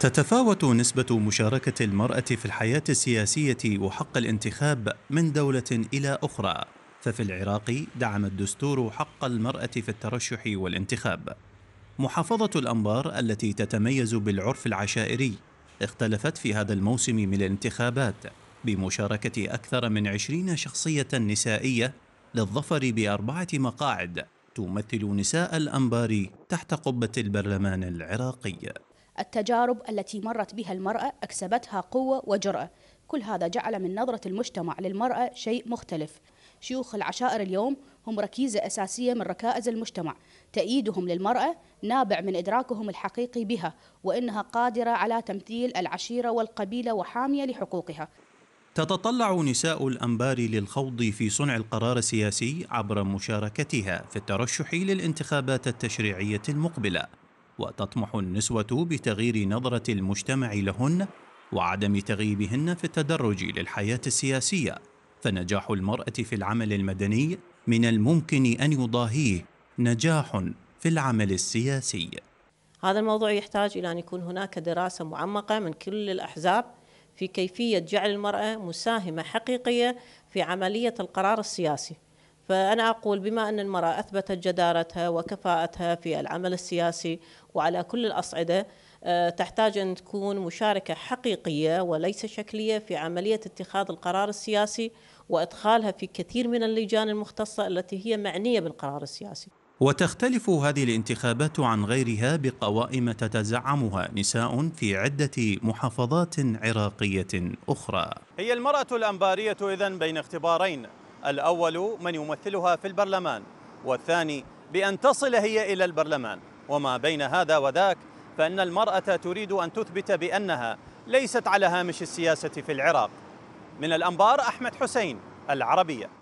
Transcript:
تتفاوت نسبة مشاركة المرأة في الحياة السياسية وحق الانتخاب من دولة إلى أخرى، ففي العراق دعم الدستور حق المرأة في الترشح والانتخاب. محافظة الأنبار التي تتميز بالعرف العشائري اختلفت في هذا الموسم من الانتخابات بمشاركة أكثر من عشرين شخصية نسائية للظفر بأربعة مقاعد تمثل نساء الأنبار تحت قبة البرلمان العراقي التجارب التي مرت بها المرأة أكسبتها قوة وجرأة كل هذا جعل من نظرة المجتمع للمرأة شيء مختلف شيوخ العشائر اليوم هم ركيزة أساسية من ركائز المجتمع تأييدهم للمرأة نابع من إدراكهم الحقيقي بها وإنها قادرة على تمثيل العشيرة والقبيلة وحامية لحقوقها تتطلع نساء الأنبار للخوض في صنع القرار السياسي عبر مشاركتها في الترشح للانتخابات التشريعية المقبلة وتطمح النسوة بتغيير نظرة المجتمع لهن وعدم تغييبهن في التدرج للحياة السياسية فنجاح المرأة في العمل المدني من الممكن أن يضاهيه نجاح في العمل السياسي هذا الموضوع يحتاج إلى أن يكون هناك دراسة معمقة من كل الأحزاب في كيفية جعل المرأة مساهمة حقيقية في عملية القرار السياسي فأنا أقول بما أن المرأة أثبتت جدارتها وكفاءتها في العمل السياسي وعلى كل الأصعدة آه، تحتاج أن تكون مشاركة حقيقية وليس شكلية في عملية اتخاذ القرار السياسي وإدخالها في كثير من اللجان المختصة التي هي معنية بالقرار السياسي وتختلف هذه الانتخابات عن غيرها بقوائم تتزعمها نساء في عدة محافظات عراقية أخرى هي المرأة الأنبارية إذن بين اختبارين الأول من يمثلها في البرلمان والثاني بأن تصل هي إلى البرلمان وما بين هذا وذاك فإن المرأة تريد أن تثبت بأنها ليست على هامش السياسة في العراق من الأنبار أحمد حسين العربية